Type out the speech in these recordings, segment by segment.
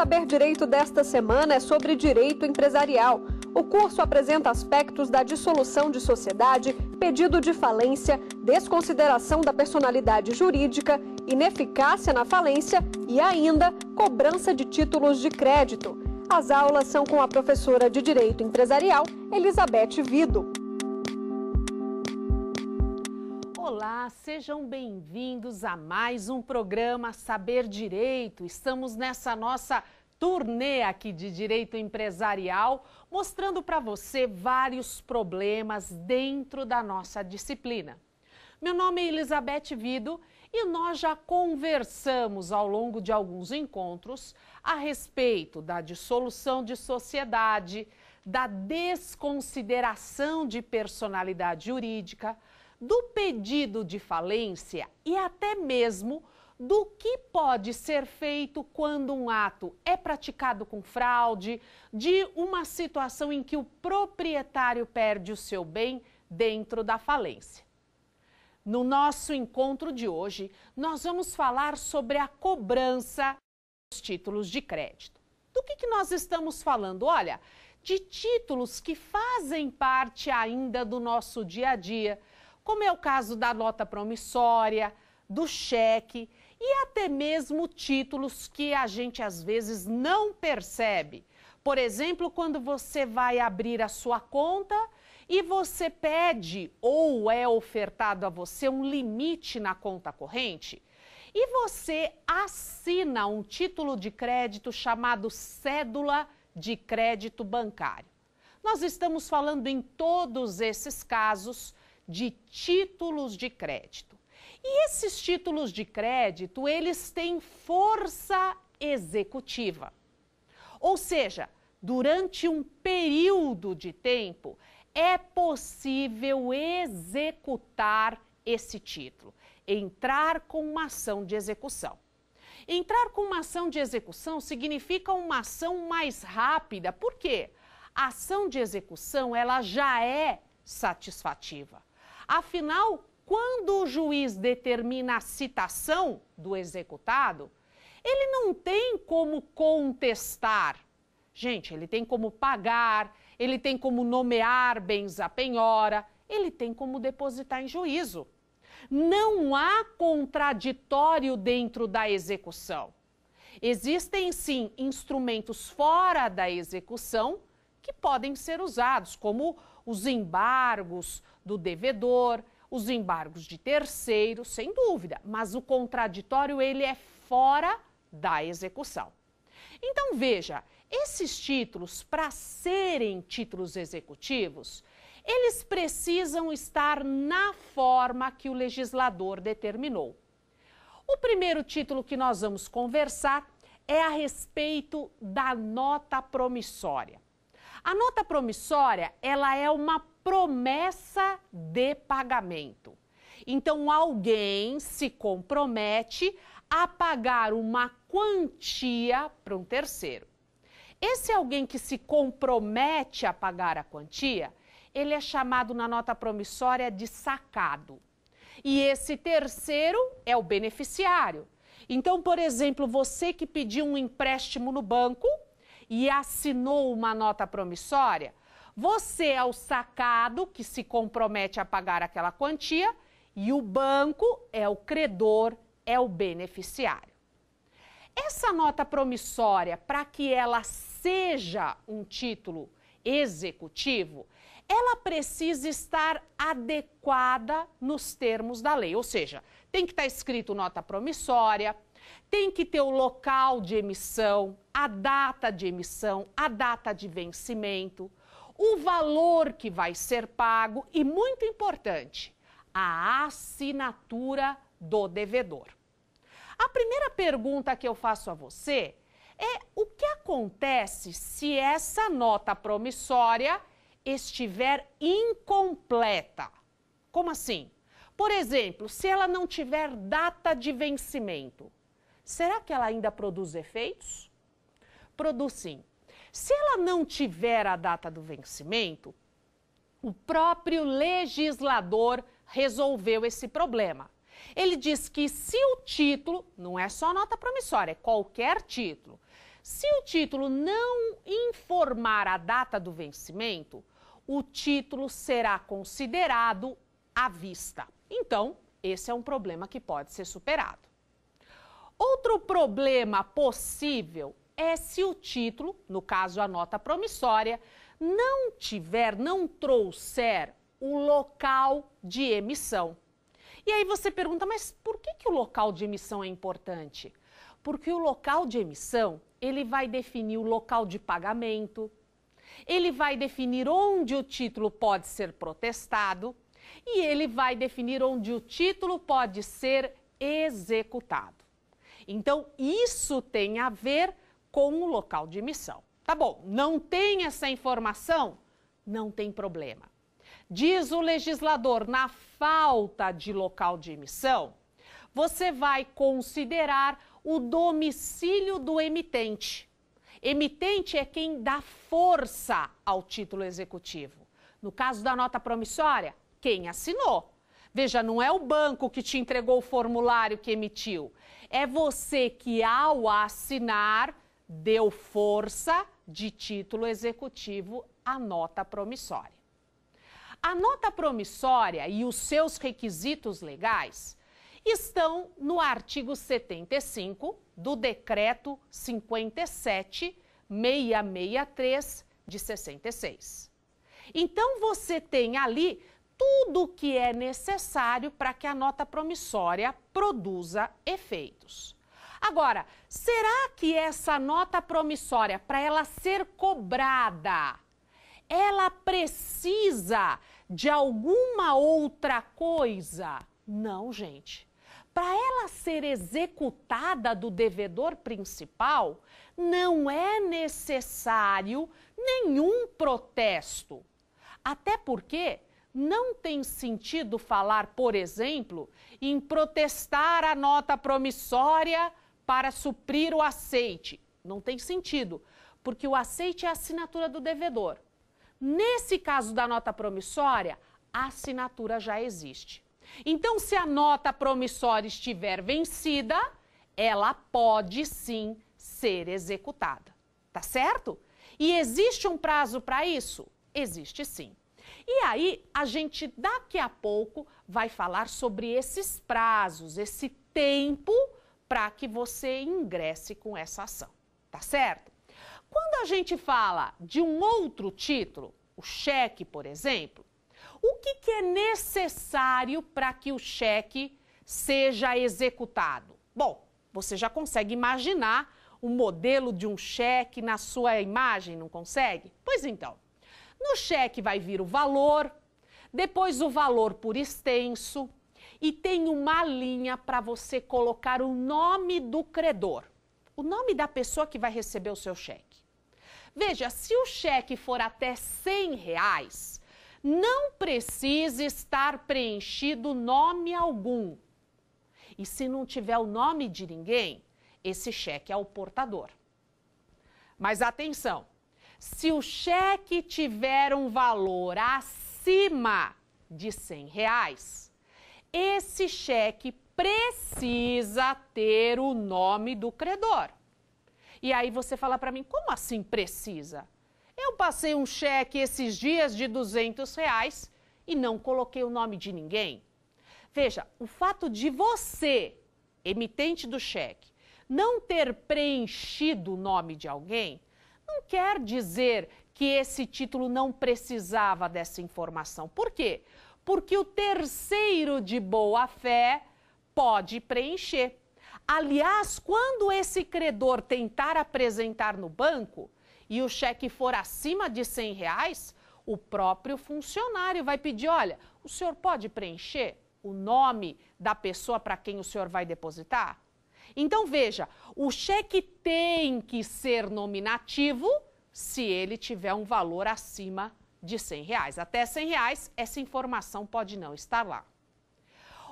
Saber Direito desta semana é sobre direito empresarial. O curso apresenta aspectos da dissolução de sociedade, pedido de falência, desconsideração da personalidade jurídica, ineficácia na falência e ainda cobrança de títulos de crédito. As aulas são com a professora de Direito Empresarial, Elizabeth Vido. sejam bem-vindos a mais um programa Saber Direito. Estamos nessa nossa turnê aqui de direito empresarial, mostrando para você vários problemas dentro da nossa disciplina. Meu nome é Elizabeth Vido e nós já conversamos ao longo de alguns encontros a respeito da dissolução de sociedade, da desconsideração de personalidade jurídica, do pedido de falência e até mesmo do que pode ser feito quando um ato é praticado com fraude, de uma situação em que o proprietário perde o seu bem dentro da falência. No nosso encontro de hoje, nós vamos falar sobre a cobrança dos títulos de crédito. Do que, que nós estamos falando? Olha, de títulos que fazem parte ainda do nosso dia a dia, como é o caso da nota promissória, do cheque e até mesmo títulos que a gente às vezes não percebe. Por exemplo, quando você vai abrir a sua conta e você pede ou é ofertado a você um limite na conta corrente e você assina um título de crédito chamado cédula de crédito bancário. Nós estamos falando em todos esses casos de títulos de crédito. E esses títulos de crédito, eles têm força executiva. Ou seja, durante um período de tempo, é possível executar esse título, entrar com uma ação de execução. Entrar com uma ação de execução significa uma ação mais rápida. Por quê? A ação de execução, ela já é satisfativa. Afinal, quando o juiz determina a citação do executado, ele não tem como contestar. Gente, ele tem como pagar, ele tem como nomear bens à penhora, ele tem como depositar em juízo. Não há contraditório dentro da execução. Existem sim instrumentos fora da execução que podem ser usados, como os embargos, do devedor, os embargos de terceiro, sem dúvida, mas o contraditório ele é fora da execução. Então veja, esses títulos para serem títulos executivos, eles precisam estar na forma que o legislador determinou. O primeiro título que nós vamos conversar é a respeito da nota promissória. A nota promissória, ela é uma promessa de pagamento. Então, alguém se compromete a pagar uma quantia para um terceiro. Esse alguém que se compromete a pagar a quantia, ele é chamado na nota promissória de sacado. E esse terceiro é o beneficiário. Então, por exemplo, você que pediu um empréstimo no banco, e assinou uma nota promissória, você é o sacado que se compromete a pagar aquela quantia e o banco é o credor, é o beneficiário. Essa nota promissória, para que ela seja um título executivo, ela precisa estar adequada nos termos da lei, ou seja, tem que estar tá escrito nota promissória, tem que ter o local de emissão, a data de emissão, a data de vencimento, o valor que vai ser pago e, muito importante, a assinatura do devedor. A primeira pergunta que eu faço a você é o que acontece se essa nota promissória estiver incompleta? Como assim? Por exemplo, se ela não tiver data de vencimento, será que ela ainda produz efeitos? produz sim. Se ela não tiver a data do vencimento, o próprio legislador resolveu esse problema. Ele diz que se o título, não é só nota promissória, é qualquer título, se o título não informar a data do vencimento, o título será considerado à vista. Então, esse é um problema que pode ser superado. Outro problema possível é se o título, no caso a nota promissória, não tiver, não trouxer o local de emissão. E aí você pergunta, mas por que, que o local de emissão é importante? Porque o local de emissão, ele vai definir o local de pagamento, ele vai definir onde o título pode ser protestado e ele vai definir onde o título pode ser executado. Então, isso tem a ver com o local de emissão. Tá bom, não tem essa informação? Não tem problema. Diz o legislador, na falta de local de emissão, você vai considerar o domicílio do emitente. Emitente é quem dá força ao título executivo. No caso da nota promissória, quem assinou. Veja, não é o banco que te entregou o formulário que emitiu. É você que, ao assinar, deu força de título executivo à nota promissória. A nota promissória e os seus requisitos legais estão no artigo 75 do Decreto 57.663 de 66. Então, você tem ali tudo o que é necessário para que a nota promissória produza efeitos. Agora, será que essa nota promissória, para ela ser cobrada, ela precisa de alguma outra coisa? Não, gente. Para ela ser executada do devedor principal, não é necessário nenhum protesto. Até porque não tem sentido falar, por exemplo, em protestar a nota promissória para suprir o aceite. Não tem sentido, porque o aceite é a assinatura do devedor. Nesse caso da nota promissória, a assinatura já existe. Então, se a nota promissória estiver vencida, ela pode sim ser executada. Tá certo? E existe um prazo para isso? Existe sim. E aí, a gente daqui a pouco vai falar sobre esses prazos, esse tempo para que você ingresse com essa ação, tá certo? Quando a gente fala de um outro título, o cheque, por exemplo, o que, que é necessário para que o cheque seja executado? Bom, você já consegue imaginar o modelo de um cheque na sua imagem, não consegue? Pois então, no cheque vai vir o valor, depois o valor por extenso, e tem uma linha para você colocar o nome do credor, o nome da pessoa que vai receber o seu cheque. Veja, se o cheque for até 100 reais, não precisa estar preenchido nome algum. E se não tiver o nome de ninguém, esse cheque é o portador. Mas atenção, se o cheque tiver um valor acima de 100 reais, esse cheque precisa ter o nome do credor. E aí você fala para mim, como assim precisa? Eu passei um cheque esses dias de 200 reais e não coloquei o nome de ninguém. Veja, o fato de você, emitente do cheque, não ter preenchido o nome de alguém, não quer dizer que esse título não precisava dessa informação. Por quê? porque o terceiro de boa fé pode preencher. Aliás, quando esse credor tentar apresentar no banco e o cheque for acima de 100 reais, o próprio funcionário vai pedir: olha, o senhor pode preencher o nome da pessoa para quem o senhor vai depositar? Então veja, o cheque tem que ser nominativo se ele tiver um valor acima de 100 reais. Até 100 reais, essa informação pode não estar lá.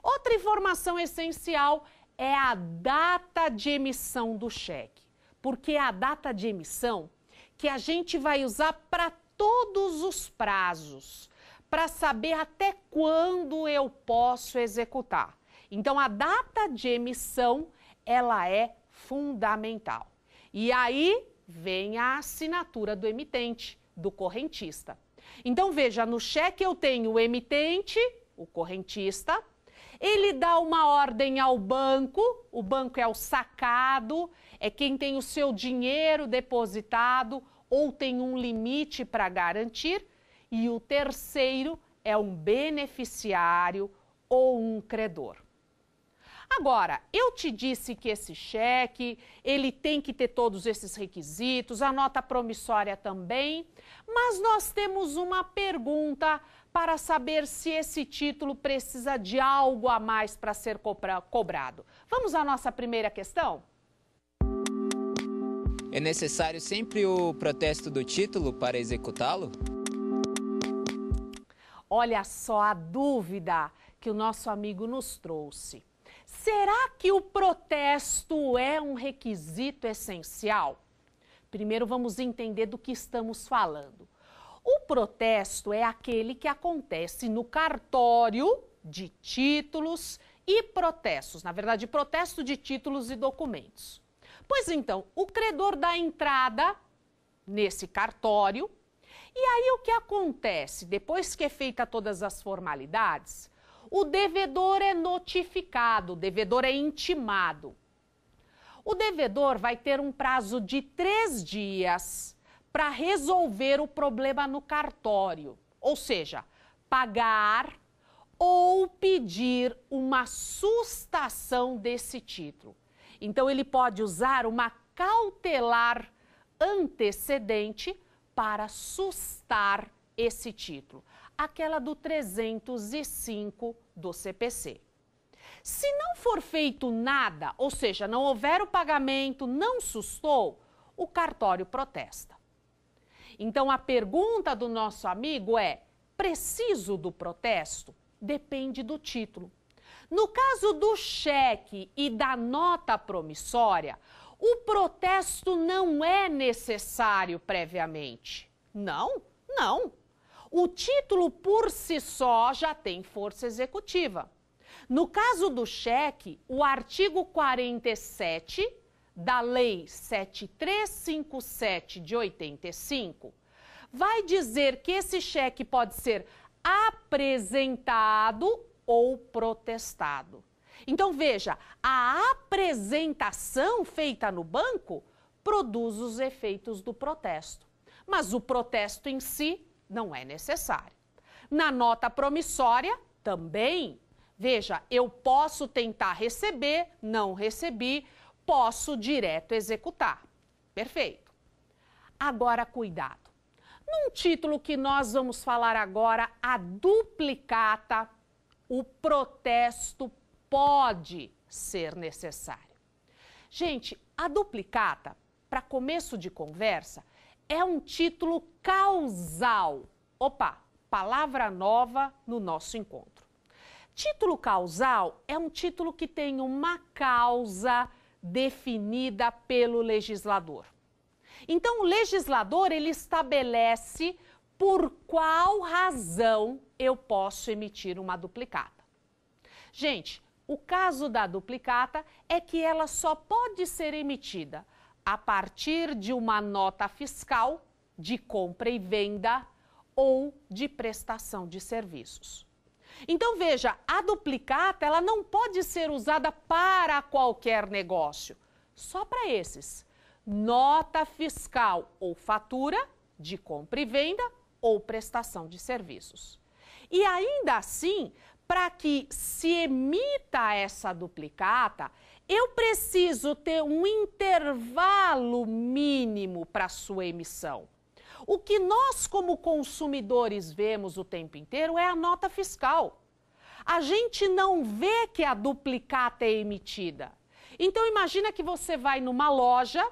Outra informação essencial é a data de emissão do cheque, porque é a data de emissão que a gente vai usar para todos os prazos, para saber até quando eu posso executar. Então, a data de emissão, ela é fundamental. E aí vem a assinatura do emitente, do correntista. Então veja, no cheque eu tenho o emitente, o correntista, ele dá uma ordem ao banco, o banco é o sacado, é quem tem o seu dinheiro depositado ou tem um limite para garantir, e o terceiro é um beneficiário ou um credor. Agora, eu te disse que esse cheque, ele tem que ter todos esses requisitos, a nota promissória também, mas nós temos uma pergunta para saber se esse título precisa de algo a mais para ser cobrado. Vamos à nossa primeira questão? É necessário sempre o protesto do título para executá-lo? Olha só a dúvida que o nosso amigo nos trouxe. Será que o protesto é um requisito essencial? Primeiro vamos entender do que estamos falando. O protesto é aquele que acontece no cartório de títulos e protestos, na verdade, protesto de títulos e documentos. Pois então, o credor dá entrada nesse cartório, e aí o que acontece depois que é feita todas as formalidades? o devedor é notificado, o devedor é intimado. O devedor vai ter um prazo de três dias para resolver o problema no cartório, ou seja, pagar ou pedir uma sustação desse título. Então, ele pode usar uma cautelar antecedente para sustar esse título aquela do 305 do CPC. Se não for feito nada, ou seja, não houver o pagamento, não sustou, o cartório protesta. Então a pergunta do nosso amigo é: preciso do protesto? Depende do título. No caso do cheque e da nota promissória, o protesto não é necessário previamente. Não, não. O título por si só já tem força executiva. No caso do cheque, o artigo 47 da Lei 7357 de 85 vai dizer que esse cheque pode ser apresentado ou protestado. Então veja, a apresentação feita no banco produz os efeitos do protesto, mas o protesto em si não é necessário. Na nota promissória, também. Veja, eu posso tentar receber, não recebi, posso direto executar. Perfeito. Agora, cuidado. Num título que nós vamos falar agora, a duplicata, o protesto pode ser necessário. Gente, a duplicata, para começo de conversa, é um título causal. Opa, palavra nova no nosso encontro. Título causal é um título que tem uma causa definida pelo legislador. Então, o legislador ele estabelece por qual razão eu posso emitir uma duplicata. Gente, o caso da duplicata é que ela só pode ser emitida a partir de uma nota fiscal de compra e venda ou de prestação de serviços. Então veja, a duplicata ela não pode ser usada para qualquer negócio, só para esses. Nota fiscal ou fatura de compra e venda ou prestação de serviços. E ainda assim, para que se emita essa duplicata, eu preciso ter um intervalo mínimo para sua emissão. O que nós, como consumidores, vemos o tempo inteiro é a nota fiscal. A gente não vê que a duplicata é emitida. Então, imagina que você vai numa loja,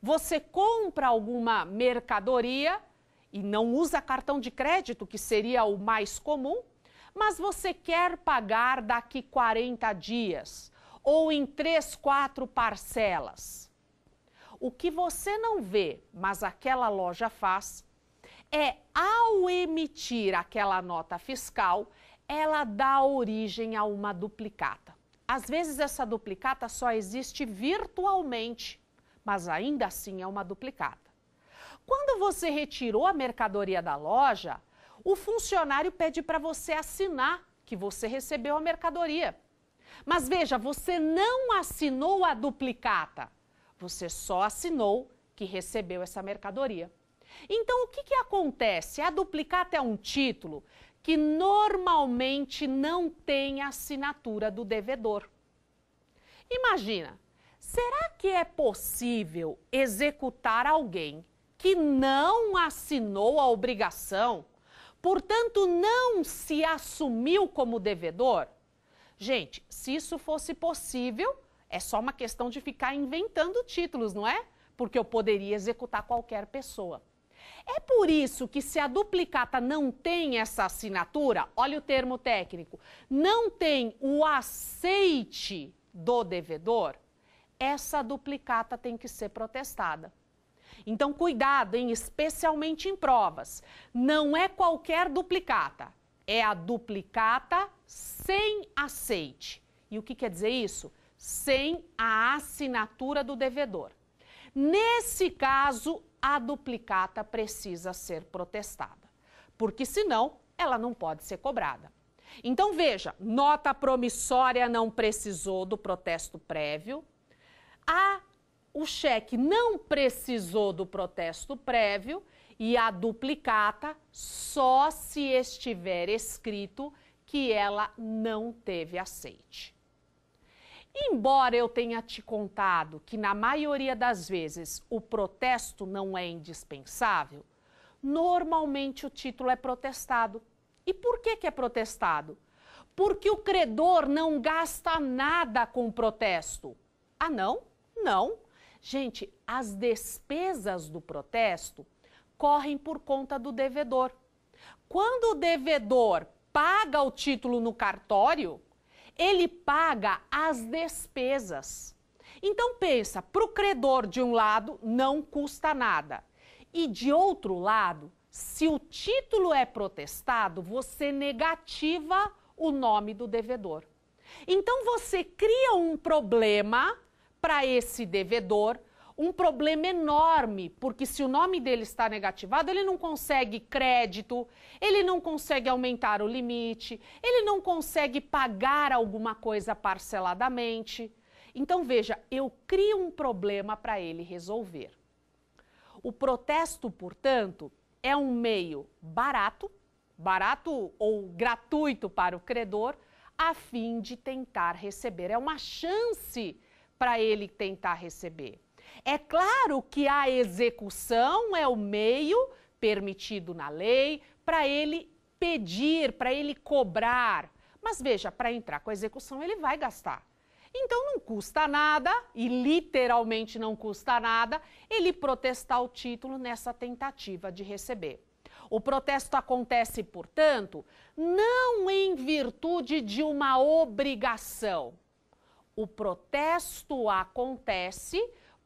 você compra alguma mercadoria e não usa cartão de crédito, que seria o mais comum, mas você quer pagar daqui 40 dias ou em três, quatro parcelas. O que você não vê, mas aquela loja faz, é ao emitir aquela nota fiscal, ela dá origem a uma duplicata. Às vezes essa duplicata só existe virtualmente, mas ainda assim é uma duplicata. Quando você retirou a mercadoria da loja, o funcionário pede para você assinar que você recebeu a mercadoria. Mas veja, você não assinou a duplicata. Você só assinou que recebeu essa mercadoria. Então, o que, que acontece? A duplicata é um título que normalmente não tem assinatura do devedor. Imagina, será que é possível executar alguém que não assinou a obrigação, portanto não se assumiu como devedor? Gente, se isso fosse possível, é só uma questão de ficar inventando títulos, não é? Porque eu poderia executar qualquer pessoa. É por isso que, se a duplicata não tem essa assinatura, olha o termo técnico, não tem o aceite do devedor, essa duplicata tem que ser protestada. Então, cuidado, hein? especialmente em provas. Não é qualquer duplicata, é a duplicata sem aceite. E o que quer dizer isso? Sem a assinatura do devedor. Nesse caso, a duplicata precisa ser protestada, porque senão ela não pode ser cobrada. Então veja, nota promissória não precisou do protesto prévio, a o cheque não precisou do protesto prévio e a duplicata só se estiver escrito que ela não teve aceite. Embora eu tenha te contado que, na maioria das vezes, o protesto não é indispensável, normalmente o título é protestado. E por que, que é protestado? Porque o credor não gasta nada com o protesto. Ah, não? Não. Gente, as despesas do protesto correm por conta do devedor. Quando o devedor paga o título no cartório, ele paga as despesas. Então pensa, para o credor de um lado não custa nada. E de outro lado, se o título é protestado, você negativa o nome do devedor. Então você cria um problema para esse devedor um problema enorme, porque se o nome dele está negativado, ele não consegue crédito, ele não consegue aumentar o limite, ele não consegue pagar alguma coisa parceladamente. Então veja, eu crio um problema para ele resolver. O protesto, portanto, é um meio barato, barato ou gratuito para o credor, a fim de tentar receber. É uma chance para ele tentar receber. É claro que a execução é o meio permitido na lei para ele pedir, para ele cobrar. Mas veja, para entrar com a execução ele vai gastar. Então não custa nada, e literalmente não custa nada, ele protestar o título nessa tentativa de receber. O protesto acontece, portanto, não em virtude de uma obrigação. O protesto acontece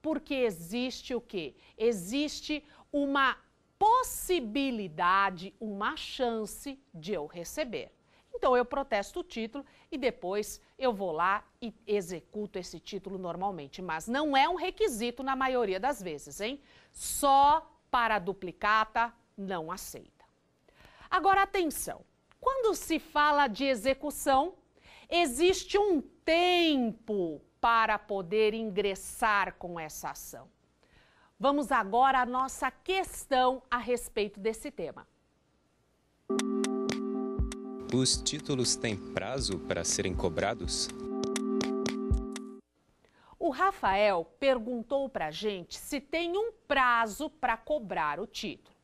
porque existe o quê? Existe uma possibilidade, uma chance de eu receber. Então eu protesto o título e depois eu vou lá e executo esse título normalmente. Mas não é um requisito na maioria das vezes, hein? Só para duplicata não aceita. Agora atenção: quando se fala de execução, existe um tempo para poder ingressar com essa ação. Vamos agora à nossa questão a respeito desse tema. Os títulos têm prazo para serem cobrados? O Rafael perguntou para a gente se tem um prazo para cobrar o título.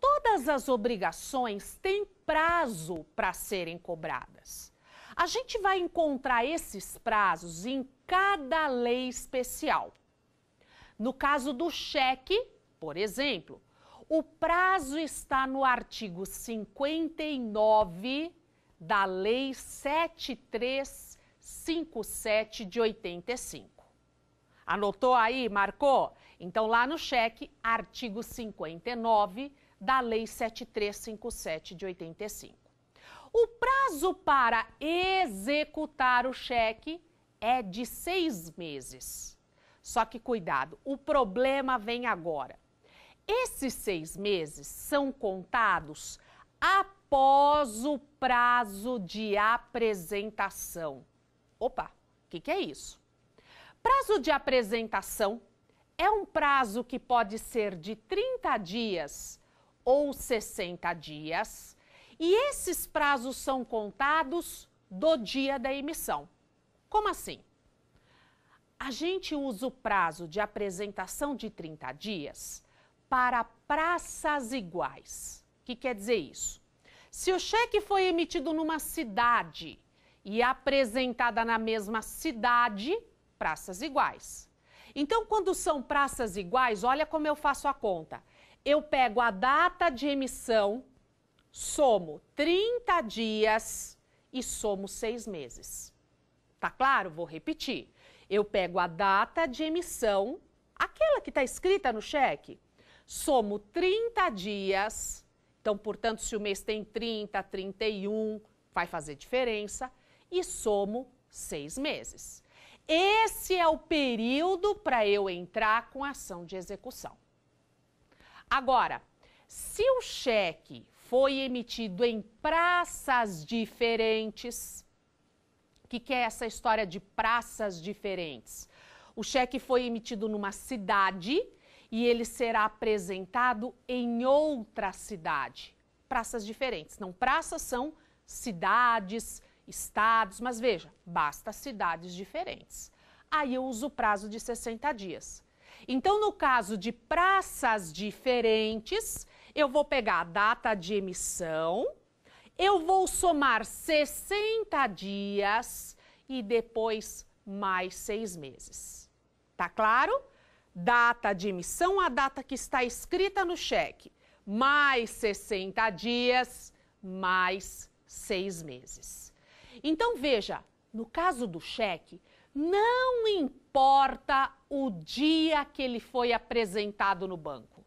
Todas as obrigações têm prazo para serem cobradas. A gente vai encontrar esses prazos em cada lei especial. No caso do cheque, por exemplo, o prazo está no artigo 59 da Lei 7357 de 85. Anotou aí, marcou? Então, lá no cheque, artigo 59 da Lei 7357 de 85. O prazo para executar o cheque é de seis meses. Só que cuidado, o problema vem agora. Esses seis meses são contados após o prazo de apresentação. Opa, o que, que é isso? Prazo de apresentação é um prazo que pode ser de 30 dias ou 60 dias, e esses prazos são contados do dia da emissão. Como assim? A gente usa o prazo de apresentação de 30 dias para praças iguais. O que quer dizer isso? Se o cheque foi emitido numa cidade e apresentada na mesma cidade, praças iguais. Então, quando são praças iguais, olha como eu faço a conta. Eu pego a data de emissão, somo 30 dias e somo seis meses. Tá claro? Vou repetir. Eu pego a data de emissão, aquela que está escrita no cheque, somo 30 dias. Então, portanto, se o mês tem 30, 31, vai fazer diferença. E somo seis meses. Esse é o período para eu entrar com ação de execução. Agora, se o cheque foi emitido em praças diferentes, o que, que é essa história de praças diferentes? O cheque foi emitido numa cidade e ele será apresentado em outra cidade. Praças diferentes. Não, praças são cidades, estados, mas veja, basta cidades diferentes. Aí eu uso o prazo de 60 dias. Então, no caso de praças diferentes, eu vou pegar a data de emissão, eu vou somar 60 dias e depois mais seis meses. Tá claro? Data de emissão, a data que está escrita no cheque, mais 60 dias, mais seis meses. Então veja, no caso do cheque, não importa o dia que ele foi apresentado no banco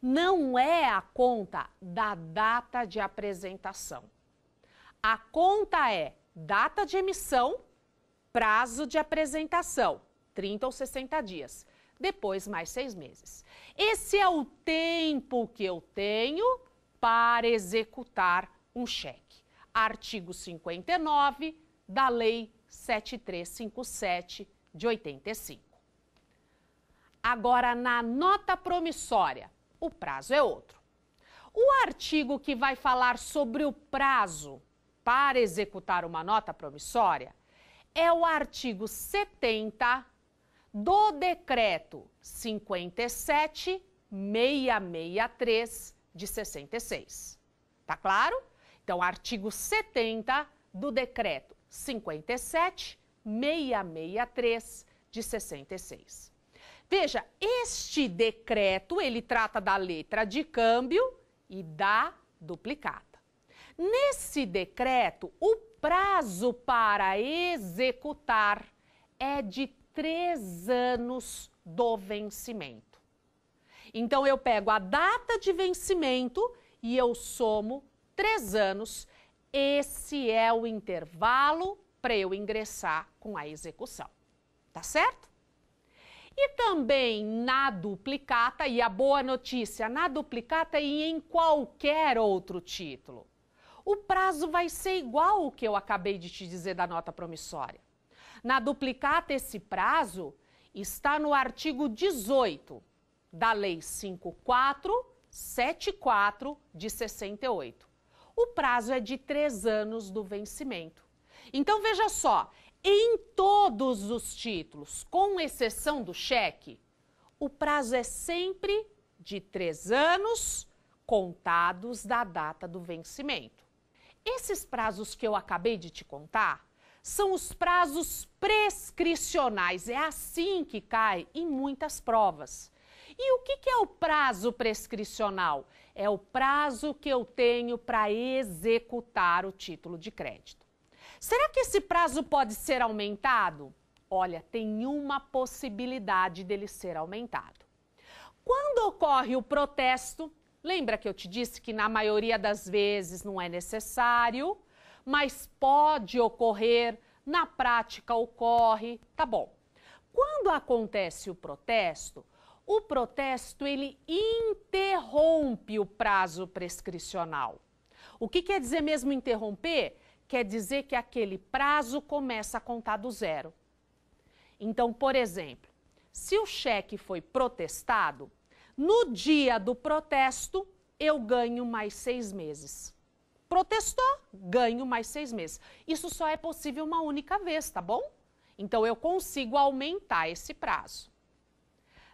não é a conta da data de apresentação. A conta é data de emissão, prazo de apresentação, 30 ou 60 dias, depois mais seis meses. Esse é o tempo que eu tenho para executar um cheque. Artigo 59 da Lei 7357 de 85. Agora, na nota promissória, o prazo é outro. O artigo que vai falar sobre o prazo para executar uma nota promissória é o artigo 70 do decreto 57663 de 66. Tá claro? Então, artigo 70 do decreto 57663 de 66. Veja, este decreto, ele trata da letra de câmbio e da duplicata. Nesse decreto, o prazo para executar é de três anos do vencimento. Então, eu pego a data de vencimento e eu somo três anos. Esse é o intervalo para eu ingressar com a execução. Tá certo? E também na duplicata, e a boa notícia, na duplicata e em qualquer outro título. O prazo vai ser igual ao que eu acabei de te dizer da nota promissória. Na duplicata, esse prazo está no artigo 18 da Lei 5474 de 68. O prazo é de três anos do vencimento. Então, veja só, em todos os títulos, com exceção do cheque, o prazo é sempre de três anos contados da data do vencimento. Esses prazos que eu acabei de te contar são os prazos prescricionais. É assim que cai em muitas provas. E o que, é o prazo prescricional? É o prazo que eu tenho para executar o título de crédito. Será que esse prazo pode ser aumentado? Olha, tem uma possibilidade dele ser aumentado. Quando ocorre o protesto, lembra que eu te disse que na maioria das vezes não é necessário, mas pode ocorrer, na prática ocorre, tá bom. Quando acontece o protesto, o protesto ele interrompe o prazo prescricional. O que quer dizer mesmo interromper? quer dizer que aquele prazo começa a contar do zero. Então, por exemplo, se o cheque foi protestado, no dia do protesto eu ganho mais seis meses. Protestou, ganho mais seis meses. Isso só é possível uma única vez, tá bom? Então eu consigo aumentar esse prazo.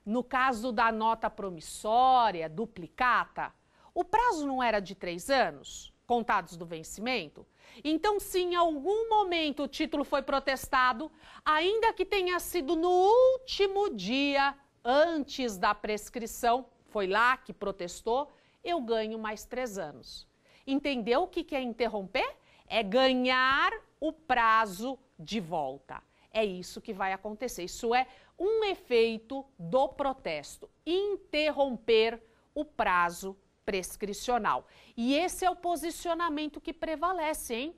No caso da nota promissória, duplicata, o prazo não era de três anos, contados do vencimento? Então, se em algum momento o título foi protestado, ainda que tenha sido no último dia antes da prescrição, foi lá que protestou, eu ganho mais três anos. Entendeu o que quer é interromper? É ganhar o prazo de volta. É isso que vai acontecer. Isso é um efeito do protesto interromper o prazo prescricional. E esse é o posicionamento que prevalece, hein?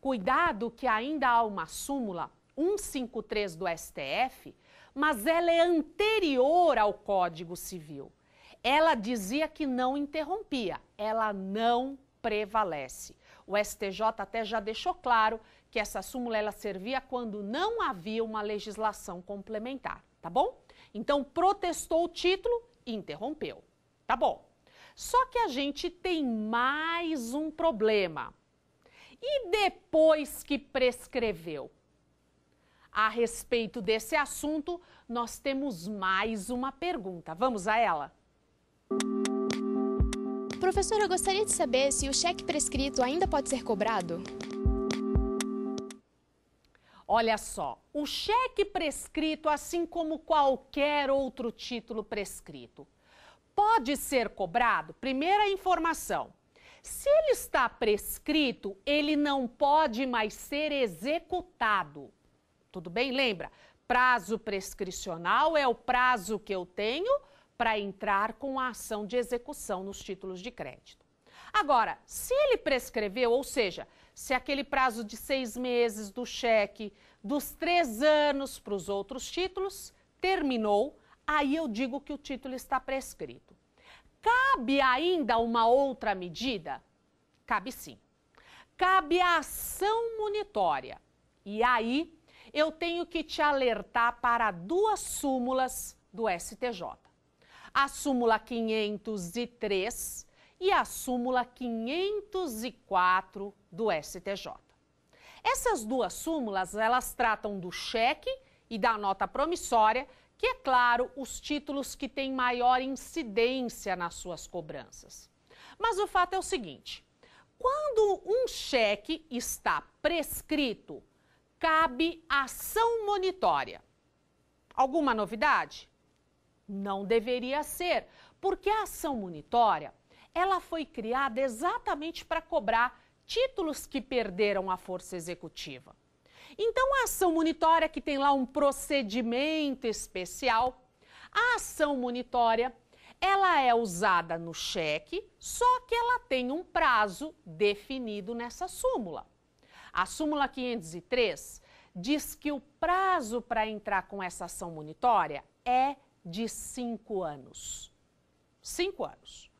Cuidado que ainda há uma súmula 153 do STF, mas ela é anterior ao Código Civil. Ela dizia que não interrompia, ela não prevalece. O STJ até já deixou claro que essa súmula ela servia quando não havia uma legislação complementar, tá bom? Então protestou o título e interrompeu. Tá bom. Só que a gente tem mais um problema. E depois que prescreveu? A respeito desse assunto, nós temos mais uma pergunta. Vamos a ela? Professora, eu gostaria de saber se o cheque prescrito ainda pode ser cobrado? Olha só, o cheque prescrito, assim como qualquer outro título prescrito, pode ser cobrado? Primeira informação. Se ele está prescrito, ele não pode mais ser executado. Tudo bem? Lembra? Prazo prescricional é o prazo que eu tenho para entrar com a ação de execução nos títulos de crédito. Agora, se ele prescreveu, ou seja, se aquele prazo de seis meses do cheque, dos três anos para os outros títulos, terminou, aí eu digo que o título está prescrito. Cabe ainda uma outra medida? Cabe sim. Cabe a ação monitória. E aí eu tenho que te alertar para duas súmulas do STJ: a súmula 503 e a súmula 504 do STJ. Essas duas súmulas, elas tratam do cheque e da nota promissória que é claro os títulos que têm maior incidência nas suas cobranças. Mas o fato é o seguinte: quando um cheque está prescrito, cabe ação monitória. Alguma novidade? Não deveria ser, porque a ação monitória, ela foi criada exatamente para cobrar títulos que perderam a força executiva. Então, a ação monitória, que tem lá um procedimento especial, a ação monitória, ela é usada no cheque, só que ela tem um prazo definido nessa súmula. A súmula 503 diz que o prazo para entrar com essa ação monitória é de cinco anos. Cinco anos.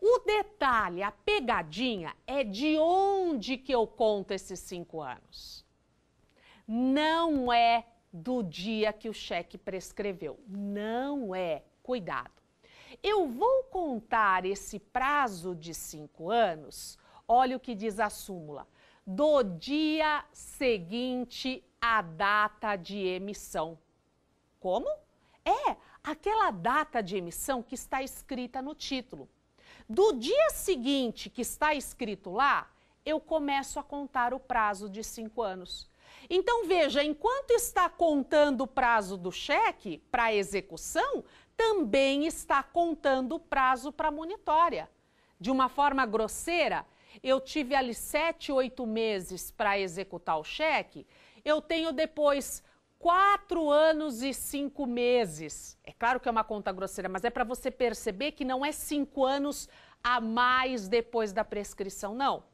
O detalhe, a pegadinha, é de onde que eu conto esses cinco anos não é do dia que o cheque prescreveu. Não é. Cuidado. Eu vou contar esse prazo de cinco anos. Olha o que diz a súmula. Do dia seguinte à data de emissão. Como? É aquela data de emissão que está escrita no título. Do dia seguinte que está escrito lá, eu começo a contar o prazo de cinco anos. Então veja, enquanto está contando o prazo do cheque para execução, também está contando o prazo para monitória. De uma forma grosseira, eu tive ali sete, oito meses para executar o cheque, eu tenho depois quatro anos e cinco meses. É claro que é uma conta grosseira, mas é para você perceber que não é cinco anos a mais depois da prescrição, não.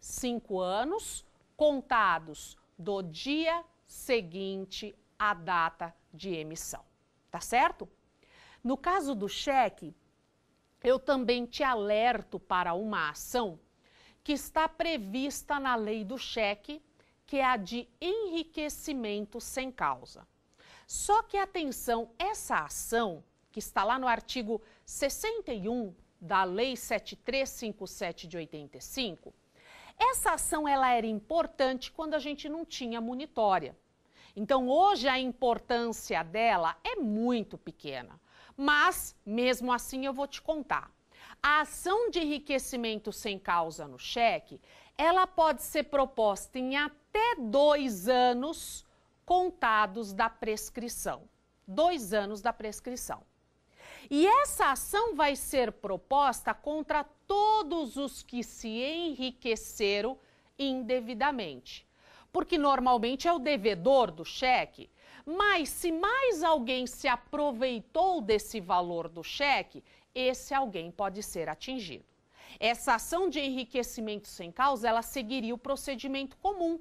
Cinco anos contados do dia seguinte à data de emissão. Tá certo? No caso do cheque, eu também te alerto para uma ação que está prevista na lei do cheque, que é a de enriquecimento sem causa. Só que atenção, essa ação, que está lá no artigo 61 da Lei 7357 de 85, essa ação ela era importante quando a gente não tinha monitória. Então, hoje a importância dela é muito pequena. Mas, mesmo assim, eu vou te contar. A ação de enriquecimento sem causa no cheque, ela pode ser proposta em até dois anos contados da prescrição. Dois anos da prescrição. E essa ação vai ser proposta contra todos os que se enriqueceram indevidamente. Porque normalmente é o devedor do cheque. Mas se mais alguém se aproveitou desse valor do cheque, esse alguém pode ser atingido. Essa ação de enriquecimento sem causa, ela seguiria o procedimento comum.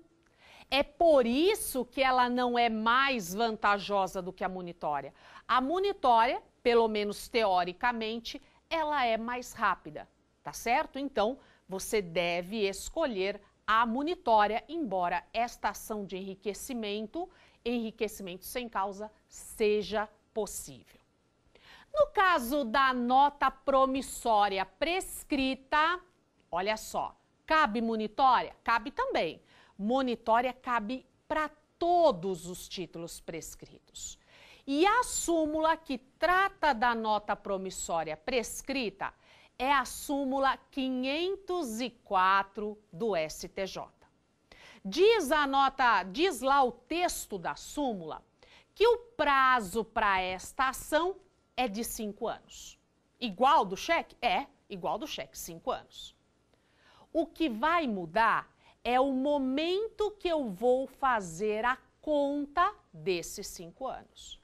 É por isso que ela não é mais vantajosa do que a monetória. A monetória pelo menos teoricamente, ela é mais rápida, tá certo? Então, você deve escolher a monitória, embora esta ação de enriquecimento, enriquecimento sem causa, seja possível. No caso da nota promissória prescrita, olha só, cabe monitória? Cabe também. Monitória cabe para todos os títulos prescritos. E a súmula que trata da nota promissória prescrita é a súmula 504 do STJ. Diz a nota, diz lá o texto da súmula que o prazo para esta ação é de cinco anos. Igual do cheque? É, igual do cheque, cinco anos. O que vai mudar é o momento que eu vou fazer a conta desses cinco anos.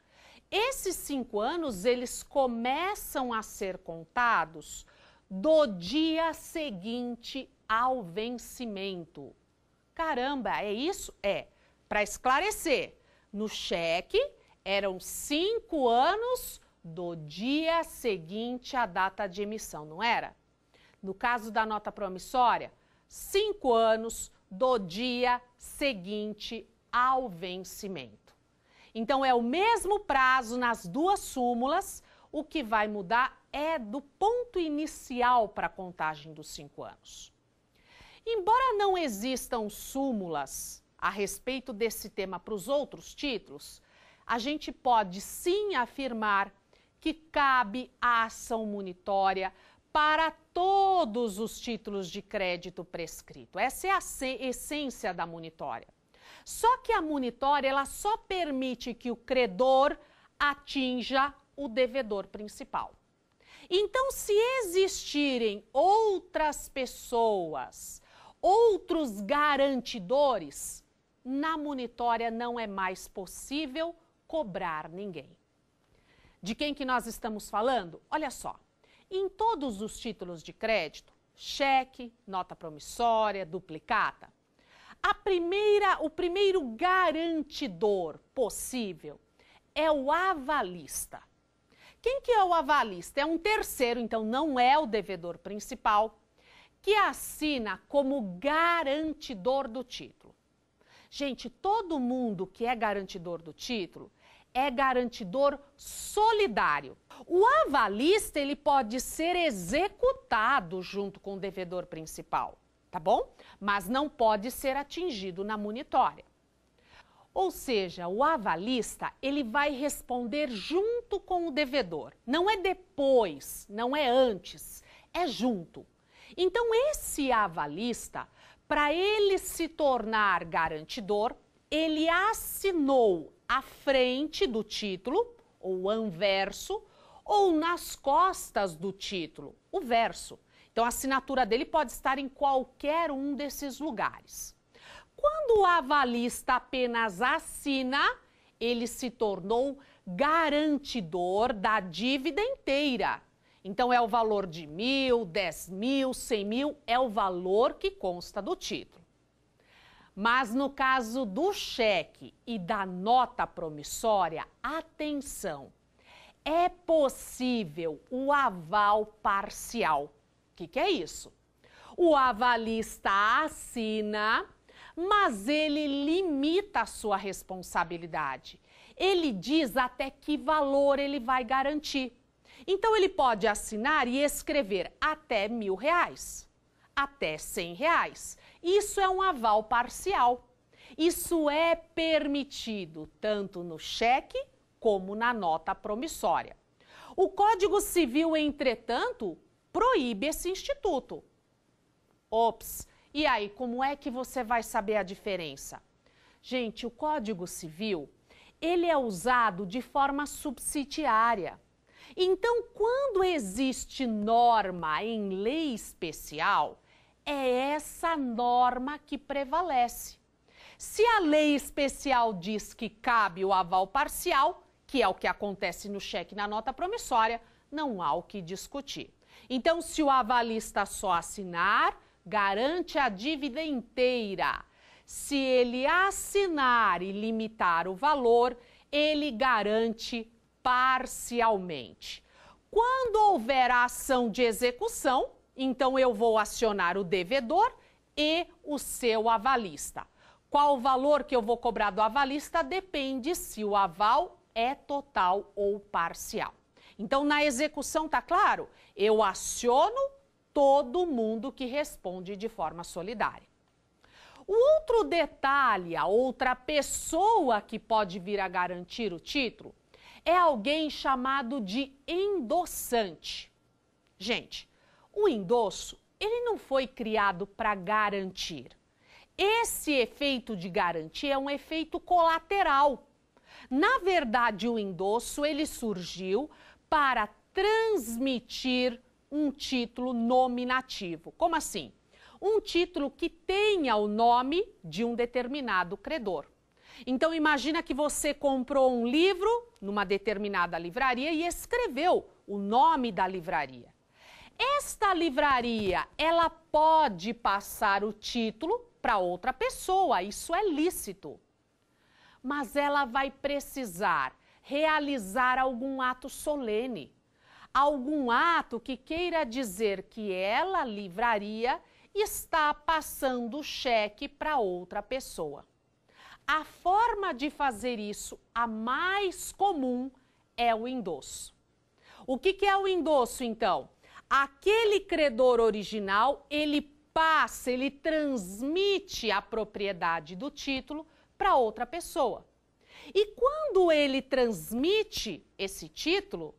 Esses cinco anos eles começam a ser contados do dia seguinte ao vencimento. Caramba, é isso? É. Para esclarecer, no cheque eram cinco anos do dia seguinte à data de emissão, não era? No caso da nota promissória, cinco anos do dia seguinte ao vencimento. Então é o mesmo prazo nas duas súmulas. O que vai mudar é do ponto inicial para a contagem dos cinco anos. Embora não existam súmulas a respeito desse tema para os outros títulos, a gente pode sim afirmar que cabe a ação monetória para todos os títulos de crédito prescrito. Essa é a essência da monetória. Só que a monitória, ela só permite que o credor atinja o devedor principal. Então, se existirem outras pessoas, outros garantidores, na monitória não é mais possível cobrar ninguém. De quem que nós estamos falando? Olha só, em todos os títulos de crédito, cheque, nota promissória, duplicata, a primeira, o primeiro garantidor possível é o avalista. Quem que é o avalista? É um terceiro, então não é o devedor principal, que assina como garantidor do título. Gente, todo mundo que é garantidor do título é garantidor solidário. O avalista ele pode ser executado junto com o devedor principal tá bom? Mas não pode ser atingido na munitória. Ou seja, o avalista, ele vai responder junto com o devedor. Não é depois, não é antes, é junto. Então esse avalista, para ele se tornar garantidor, ele assinou à frente do título, ou anverso, ou nas costas do título, o verso. Então, a assinatura dele pode estar em qualquer um desses lugares. Quando o avalista apenas assina, ele se tornou garantidor da dívida inteira. Então, é o valor de mil, dez mil, cem mil, é o valor que consta do título. Mas no caso do cheque e da nota promissória, atenção! É possível o aval parcial que, que é isso? O avalista assina, mas ele limita a sua responsabilidade. Ele diz até que valor ele vai garantir. Então ele pode assinar e escrever até mil reais, até cem reais. Isso é um aval parcial. Isso é permitido tanto no cheque como na nota promissória. O Código Civil, entretanto, proíbe esse instituto. Ops! E aí, como é que você vai saber a diferença? Gente, o Código Civil, ele é usado de forma subsidiária. Então, quando existe norma em lei especial, é essa norma que prevalece. Se a lei especial diz que cabe o aval parcial, que é o que acontece no cheque na nota promissória, não há o que discutir. Então, se o avalista só assinar, garante a dívida inteira. Se ele assinar e limitar o valor, ele garante parcialmente. Quando houver a ação de execução, então eu vou acionar o devedor e o seu avalista. Qual o valor que eu vou cobrar do avalista depende se o aval é total ou parcial. Então, na execução, tá claro? Eu aciono todo mundo que responde de forma solidária. O outro detalhe, a outra pessoa que pode vir a garantir o título é alguém chamado de endossante. Gente, o endosso, ele não foi criado para garantir. Esse efeito de garantia é um efeito colateral. Na verdade, o endosso ele surgiu para transmitir um título nominativo. Como assim? Um título que tenha o nome de um determinado credor. Então imagina que você comprou um livro numa determinada livraria e escreveu o nome da livraria. Esta livraria, ela pode passar o título para outra pessoa, isso é lícito. Mas ela vai precisar realizar algum ato solene, algum ato que queira dizer que ela livraria está passando o cheque para outra pessoa. A forma de fazer isso, a mais comum, é o endosso. O que, que é o endosso, então? Aquele credor original, ele passa, ele transmite a propriedade do título para outra pessoa. E quando ele transmite esse título,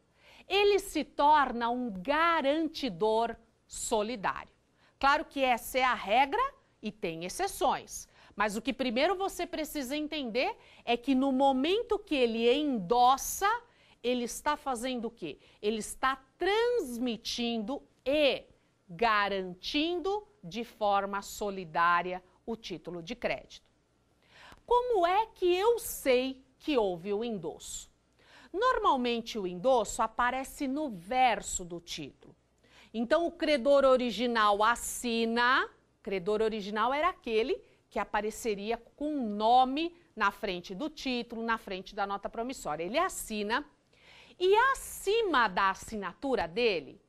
ele se torna um garantidor solidário. Claro que essa é a regra e tem exceções. Mas o que primeiro você precisa entender é que no momento que ele endossa, ele está fazendo o quê? Ele está transmitindo e garantindo de forma solidária o título de crédito. Como é que eu sei que houve o endosso? Normalmente o endosso aparece no verso do título. Então o credor original assina, credor original era aquele que apareceria com o nome na frente do título, na frente da nota promissória. Ele assina e acima da assinatura dele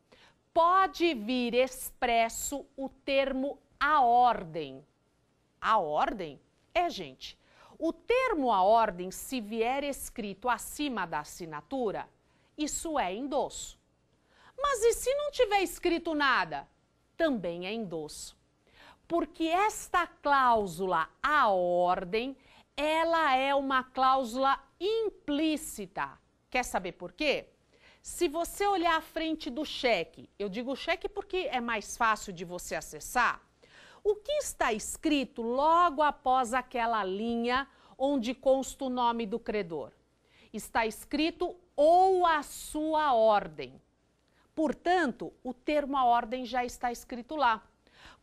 pode vir expresso o termo a ordem. A ordem é, gente, o termo à ordem, se vier escrito acima da assinatura, isso é endosso. Mas e se não tiver escrito nada? Também é endosso. Porque esta cláusula à ordem, ela é uma cláusula implícita. Quer saber por quê? Se você olhar à frente do cheque, eu digo cheque porque é mais fácil de você acessar, o que está escrito logo após aquela linha onde consta o nome do credor? Está escrito ou a sua ordem. Portanto, o termo a ordem já está escrito lá.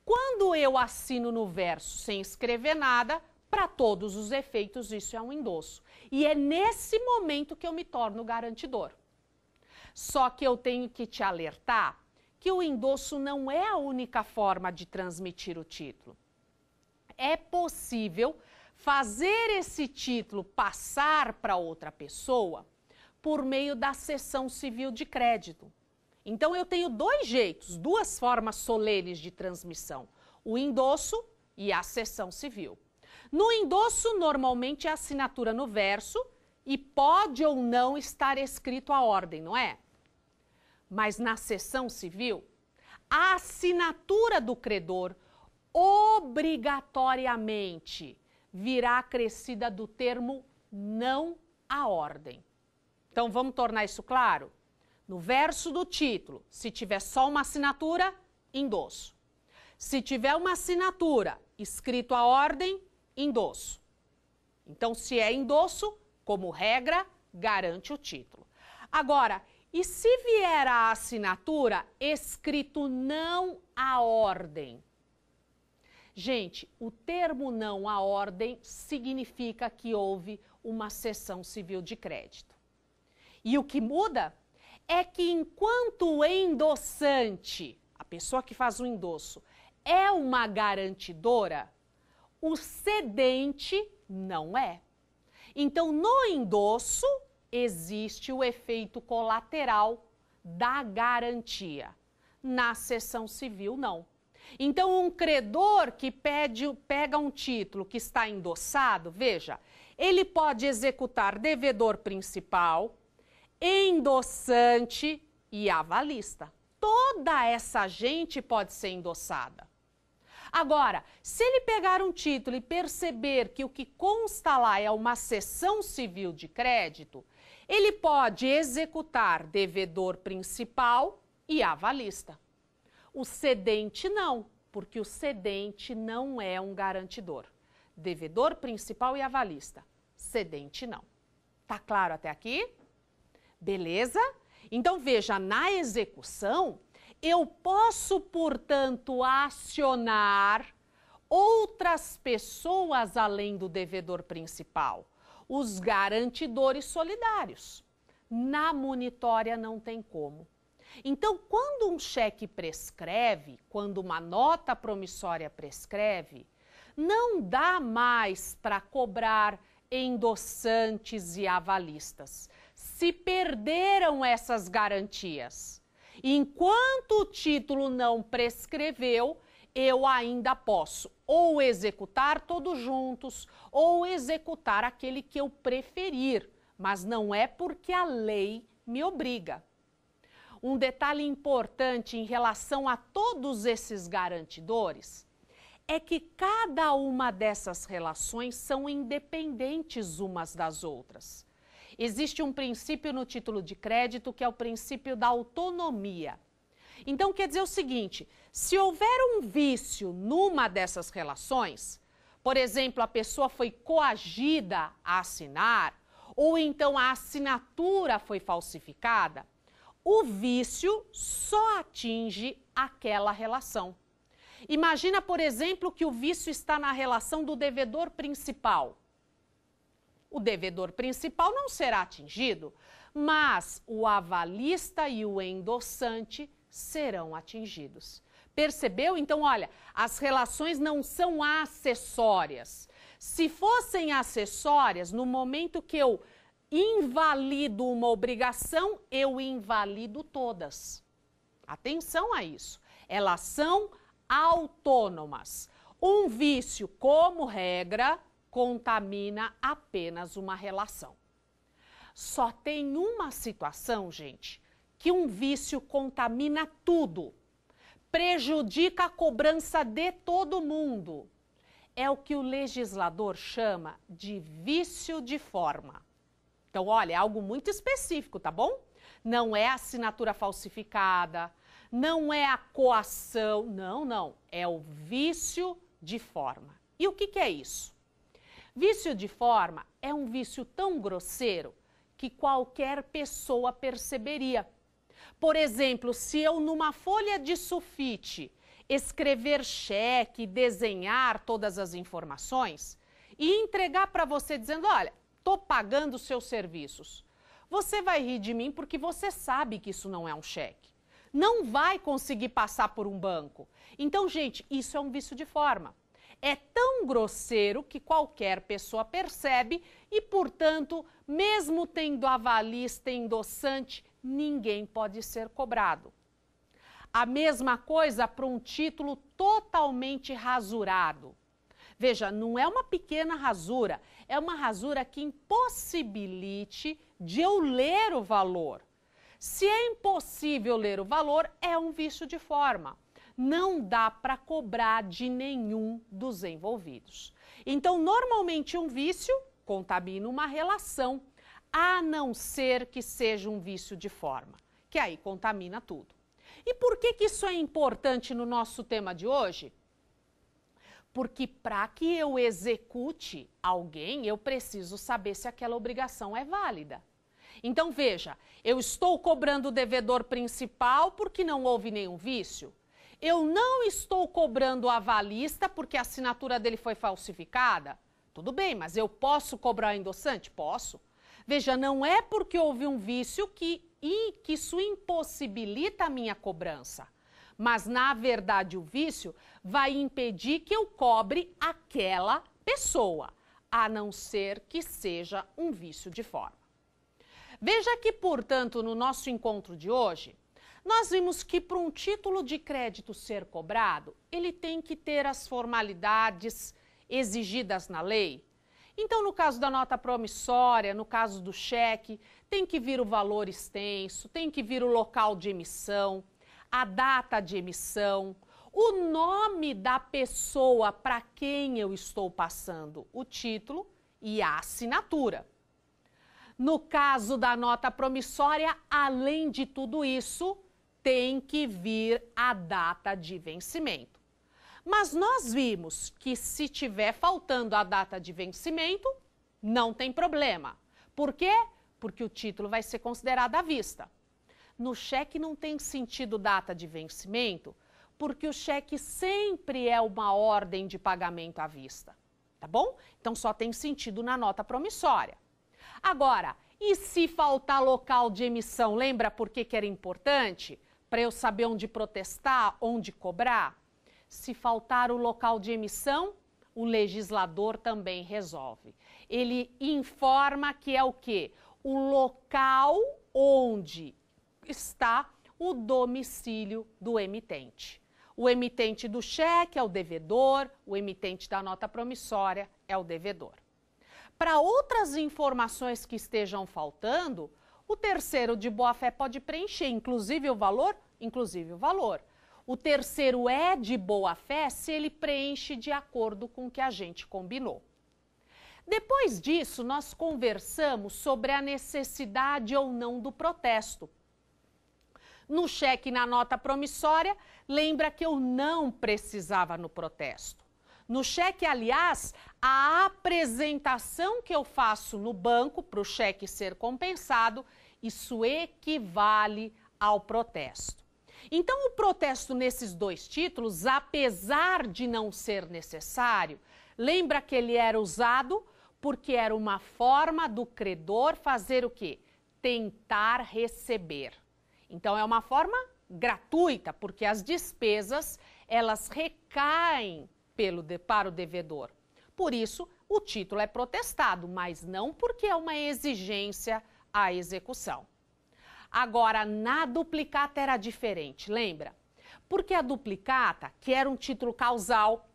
Quando eu assino no verso sem escrever nada, para todos os efeitos, isso é um endosso. E é nesse momento que eu me torno garantidor. Só que eu tenho que te alertar que o endosso não é a única forma de transmitir o título. É possível fazer esse título passar para outra pessoa por meio da cessão civil de crédito. Então eu tenho dois jeitos, duas formas solenes de transmissão: o endosso e a cessão civil. No endosso, normalmente é assinatura no verso e pode ou não estar escrito a ordem, não é? Mas na sessão civil, a assinatura do credor obrigatoriamente virá acrescida do termo não à ordem. Então vamos tornar isso claro? No verso do título, se tiver só uma assinatura, endosso. Se tiver uma assinatura escrito à ordem, endosso. Então, se é endosso, como regra, garante o título. Agora, e se vier a assinatura, escrito não à ordem. Gente, o termo não à ordem significa que houve uma cessão civil de crédito. E o que muda é que enquanto o endossante, a pessoa que faz o endosso, é uma garantidora, o cedente não é. Então, no endosso, existe o efeito colateral da garantia. Na sessão civil, não. Então, um credor que pede, pega um título que está endossado, veja, ele pode executar devedor principal, endossante e avalista. Toda essa gente pode ser endossada. Agora, se ele pegar um título e perceber que o que consta lá é uma cessão civil de crédito, ele pode executar devedor principal e avalista. O cedente não, porque o cedente não é um garantidor. Devedor principal e avalista. Cedente não. Tá claro até aqui? Beleza? Então veja, na execução, eu posso, portanto, acionar outras pessoas além do devedor principal, os garantidores solidários. Na monitória não tem como. Então, quando um cheque prescreve, quando uma nota promissória prescreve, não dá mais para cobrar endossantes e avalistas. Se perderam essas garantias. Enquanto o título não prescreveu, eu ainda posso ou executar todos juntos ou executar aquele que eu preferir, mas não é porque a lei me obriga. Um detalhe importante em relação a todos esses garantidores é que cada uma dessas relações são independentes umas das outras. Existe um princípio no título de crédito que é o princípio da autonomia. Então quer dizer o seguinte: se houver um vício numa dessas relações, por exemplo, a pessoa foi coagida a assinar, ou então a assinatura foi falsificada, o vício só atinge aquela relação. Imagina, por exemplo, que o vício está na relação do devedor principal. O devedor principal não será atingido, mas o avalista e o endossante serão atingidos. Percebeu? Então, olha, as relações não são acessórias. Se fossem acessórias, no momento que eu invalido uma obrigação, eu invalido todas. Atenção a isso. Elas são autônomas. Um vício, como regra, contamina apenas uma relação. Só tem uma situação, gente, que um vício contamina tudo, prejudica a cobrança de todo mundo. É o que o legislador chama de vício de forma. Então, olha, é algo muito específico, tá bom? Não é assinatura falsificada, não é a coação, não, não, é o vício de forma. E o que, que é isso? Vício de forma é um vício tão grosseiro que qualquer pessoa perceberia. Por exemplo, se eu numa folha de sulfite escrever cheque, desenhar todas as informações e entregar para você dizendo: "Olha, tô pagando seus serviços". Você vai rir de mim porque você sabe que isso não é um cheque. Não vai conseguir passar por um banco. Então, gente, isso é um vício de forma é tão grosseiro que qualquer pessoa percebe e, portanto, mesmo tendo avalista endossante, ninguém pode ser cobrado. A mesma coisa para um título totalmente rasurado. Veja, não é uma pequena rasura, é uma rasura que impossibilite de eu ler o valor. Se é impossível ler o valor, é um vício de forma não dá para cobrar de nenhum dos envolvidos. Então, normalmente, um vício contamina uma relação, a não ser que seja um vício de forma, que aí contamina tudo. E por que, que isso é importante no nosso tema de hoje? porque para que eu execute alguém, eu preciso saber se aquela obrigação é válida. Então veja, eu estou cobrando o devedor principal porque não houve nenhum vício eu não estou cobrando a avalista porque a assinatura dele foi falsificada? Tudo bem, mas eu posso cobrar o endossante? Posso. Veja, não é porque houve um vício que, que isso impossibilita a minha cobrança. Mas, na verdade, o vício vai impedir que eu cobre aquela pessoa, a não ser que seja um vício de forma. Veja que, portanto, no nosso encontro de hoje, nós vimos que para um título de crédito ser cobrado, ele tem que ter as formalidades exigidas na lei. Então, no caso da nota promissória, no caso do cheque, tem que vir o valor extenso, tem que vir o local de emissão, a data de emissão, o nome da pessoa para quem eu estou passando o título e a assinatura. No caso da nota promissória, além de tudo isso, tem que vir a data de vencimento. Mas nós vimos que se tiver faltando a data de vencimento, não tem problema. Por quê? Porque o título vai ser considerado à vista. No cheque não tem sentido data de vencimento, porque o cheque sempre é uma ordem de pagamento à vista, tá bom? Então só tem sentido na nota promissória. Agora, e se faltar local de emissão, lembra por que, que era importante? para eu saber onde protestar, onde cobrar? Se faltar o local de emissão, o legislador também resolve. Ele informa que é o quê? O local onde está o domicílio do emitente. O emitente do cheque é o devedor, o emitente da nota promissória é o devedor. Para outras informações que estejam faltando, o terceiro de boa-fé pode preencher, inclusive o valor inclusive o valor. O terceiro é de boa-fé se ele preenche de acordo com o que a gente combinou. Depois disso, nós conversamos sobre a necessidade ou não do protesto. No cheque na nota promissória, lembra que eu não precisava no protesto. No cheque, aliás, a apresentação que eu faço no banco para o cheque ser compensado, isso equivale ao protesto. Então, o protesto nesses dois títulos, apesar de não ser necessário, lembra que ele era usado porque era uma forma do credor fazer o quê? Tentar receber. Então, é uma forma gratuita, porque as despesas, elas recaem pelo, para o devedor. Por isso, o título é protestado, mas não porque é uma exigência à execução. Agora, na duplicata era diferente, lembra? Porque a duplicata, que era um título causal,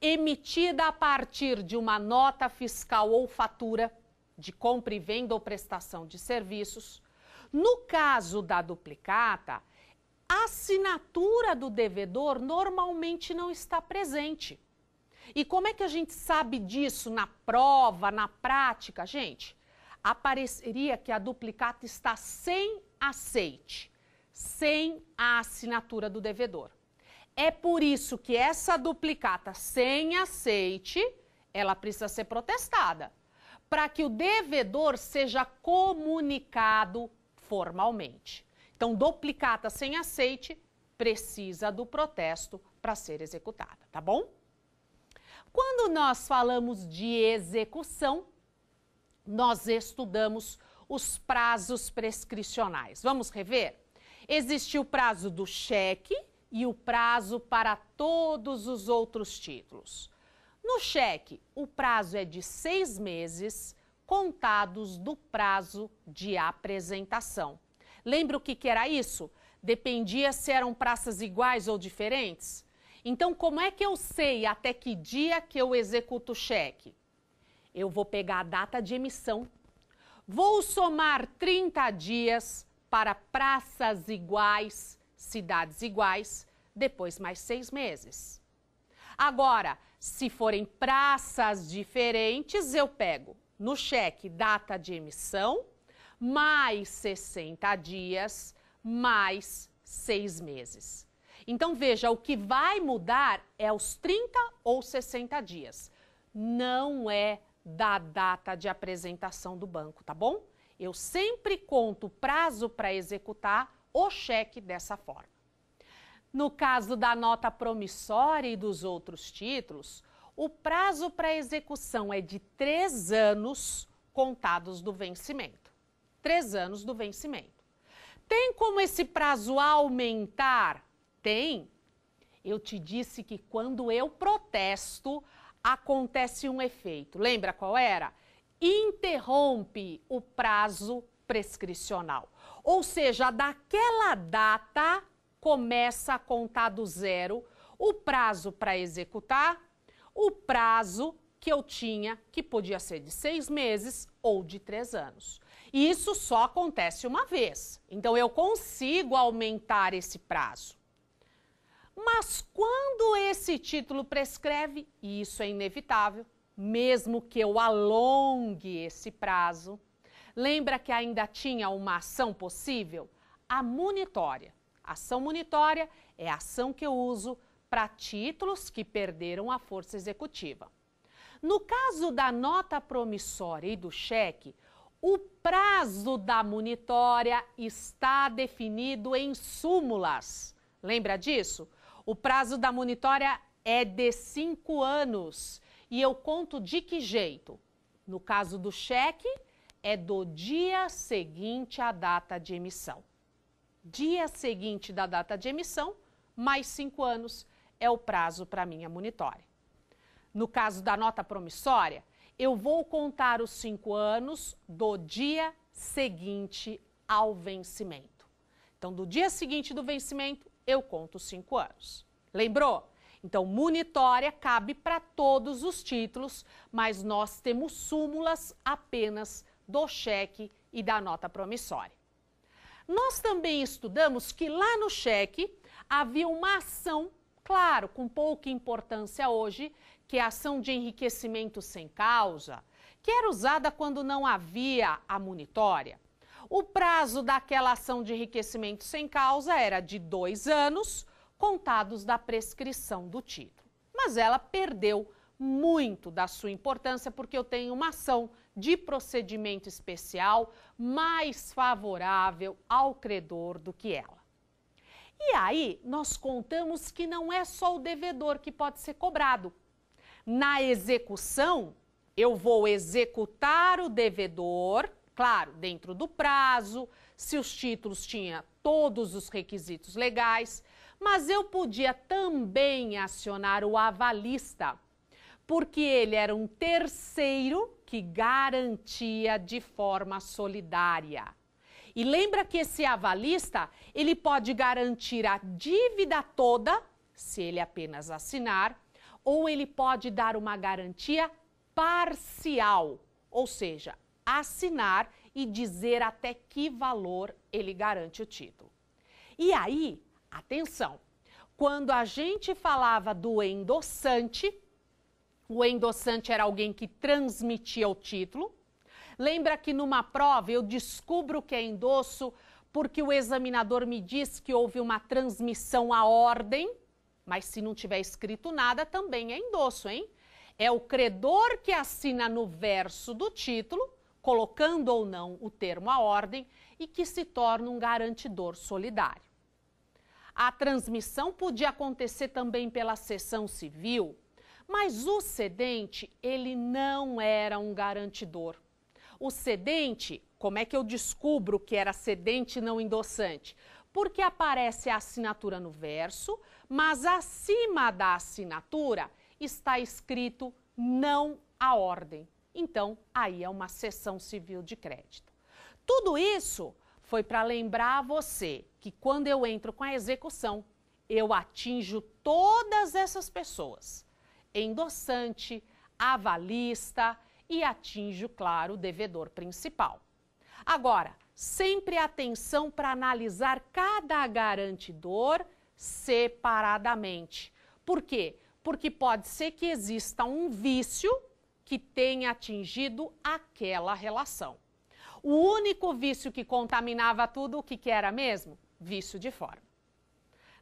emitida a partir de uma nota fiscal ou fatura de compra e venda ou prestação de serviços, no caso da duplicata, a assinatura do devedor normalmente não está presente. E como é que a gente sabe disso na prova, na prática? Gente, apareceria que a duplicata está sem aceite, sem a assinatura do devedor. É por isso que essa duplicata sem aceite, ela precisa ser protestada, para que o devedor seja comunicado formalmente. Então, duplicata sem aceite precisa do protesto para ser executada, tá bom? Quando nós falamos de execução, nós estudamos os prazos prescricionais. Vamos rever? Existiu o prazo do cheque e o prazo para todos os outros títulos. No cheque, o prazo é de seis meses, contados do prazo de apresentação. Lembra o que, que era isso? Dependia se eram praças iguais ou diferentes? Então, como é que eu sei até que dia que eu executo o cheque? Eu vou pegar a data de emissão Vou somar 30 dias para praças iguais, cidades iguais, depois mais seis meses. Agora, se forem praças diferentes, eu pego no cheque data de emissão, mais 60 dias, mais seis meses. Então veja, o que vai mudar é os 30 ou 60 dias, não é da data de apresentação do banco, tá bom? Eu sempre conto o prazo para executar o cheque dessa forma. No caso da nota promissória e dos outros títulos, o prazo para execução é de três anos contados do vencimento. Três anos do vencimento. Tem como esse prazo aumentar? Tem. Eu te disse que quando eu protesto, acontece um efeito. Lembra qual era? Interrompe o prazo prescricional. Ou seja, daquela data começa a contar do zero o prazo para executar, o prazo que eu tinha, que podia ser de seis meses ou de três anos. E isso só acontece uma vez. Então eu consigo aumentar esse prazo. Mas quando esse título prescreve, e isso é inevitável, mesmo que eu alongue esse prazo, lembra que ainda tinha uma ação possível? A monetória. Ação monetória é a ação que eu uso para títulos que perderam a força executiva. No caso da nota promissória e do cheque, o prazo da monetória está definido em súmulas. Lembra disso? O prazo da monitória é de cinco anos. E eu conto de que jeito? No caso do cheque, é do dia seguinte à data de emissão. Dia seguinte da data de emissão, mais cinco anos é o prazo para minha monitória. No caso da nota promissória, eu vou contar os cinco anos do dia seguinte ao vencimento. Então, do dia seguinte do vencimento eu conto cinco anos. Lembrou? Então, munitória cabe para todos os títulos, mas nós temos súmulas apenas do cheque e da nota promissória. Nós também estudamos que lá no cheque havia uma ação, claro, com pouca importância hoje, que é a ação de enriquecimento sem causa, que era usada quando não havia a munitória. O prazo daquela ação de enriquecimento sem causa era de dois anos, contados da prescrição do título. Mas ela perdeu muito da sua importância porque eu tenho uma ação de procedimento especial mais favorável ao credor do que ela. E aí, nós contamos que não é só o devedor que pode ser cobrado. Na execução, eu vou executar o devedor claro, dentro do prazo, se os títulos tinham todos os requisitos legais, mas eu podia também acionar o avalista, porque ele era um terceiro que garantia de forma solidária. E lembra que esse avalista, ele pode garantir a dívida toda, se ele apenas assinar, ou ele pode dar uma garantia parcial, ou seja, assinar e dizer até que valor ele garante o título. E aí, atenção, quando a gente falava do endossante, o endossante era alguém que transmitia o título. Lembra que numa prova eu descubro que é endosso porque o examinador me diz que houve uma transmissão à ordem, mas se não tiver escrito nada também é endosso, hein? É o credor que assina no verso do título colocando ou não o termo à ordem, e que se torna um garantidor solidário. A transmissão podia acontecer também pela sessão civil, mas o cedente, ele não era um garantidor. O cedente, como é que eu descubro que era cedente e não endossante? Porque aparece a assinatura no verso, mas acima da assinatura está escrito não a ordem então aí é uma cessão civil de crédito. Tudo isso foi para lembrar a você que quando eu entro com a execução, eu atinjo todas essas pessoas: endossante, avalista e atinjo, claro, o devedor principal. Agora, sempre atenção para analisar cada garantidor separadamente. Por quê? Porque pode ser que exista um vício que tenha atingido aquela relação. O único vício que contaminava tudo, o que, que era mesmo? Vício de forma.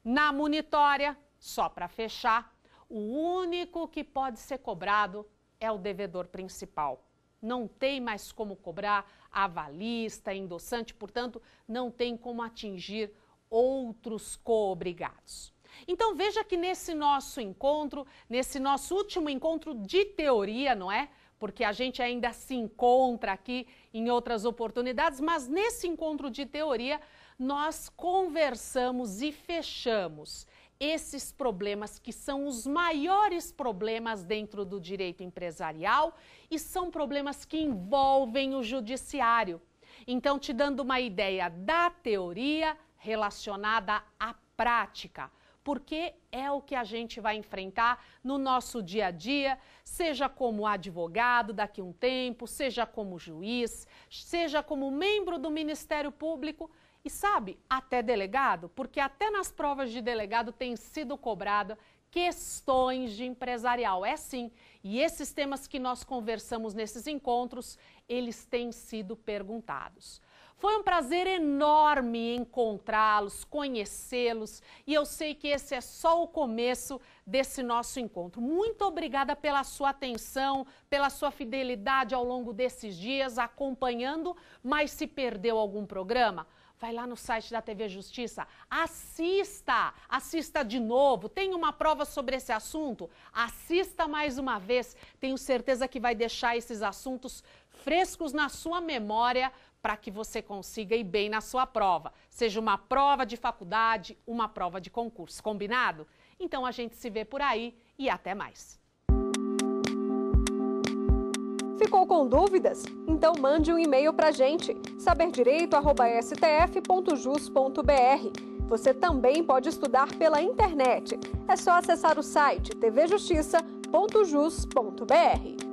Na monetória, só para fechar, o único que pode ser cobrado é o devedor principal. Não tem mais como cobrar avalista, endossante, portanto, não tem como atingir outros coobrigados. Então veja que nesse nosso encontro, nesse nosso último encontro de teoria, não é? Porque a gente ainda se encontra aqui em outras oportunidades, mas nesse encontro de teoria nós conversamos e fechamos esses problemas que são os maiores problemas dentro do direito empresarial e são problemas que envolvem o judiciário. Então, te dando uma ideia da teoria relacionada à prática porque é o que a gente vai enfrentar no nosso dia a dia, seja como advogado daqui a um tempo, seja como juiz, seja como membro do Ministério Público e sabe, até delegado, porque até nas provas de delegado tem sido cobrada questões de empresarial. É sim, e esses temas que nós conversamos nesses encontros, eles têm sido perguntados. Foi um prazer enorme encontrá-los, conhecê-los e eu sei que esse é só o começo desse nosso encontro. Muito obrigada pela sua atenção, pela sua fidelidade ao longo desses dias acompanhando, mas se perdeu algum programa, vai lá no site da TV Justiça, assista, assista de novo, tem uma prova sobre esse assunto, assista mais uma vez, tenho certeza que vai deixar esses assuntos frescos na sua memória para que você consiga ir bem na sua prova, seja uma prova de faculdade, uma prova de concurso, combinado? Então a gente se vê por aí e até mais. Ficou com dúvidas? Então mande um e-mail para a gente, saberdireito@stf.jus.br. Você também pode estudar pela internet. É só acessar o site tvjustiça.jus.br.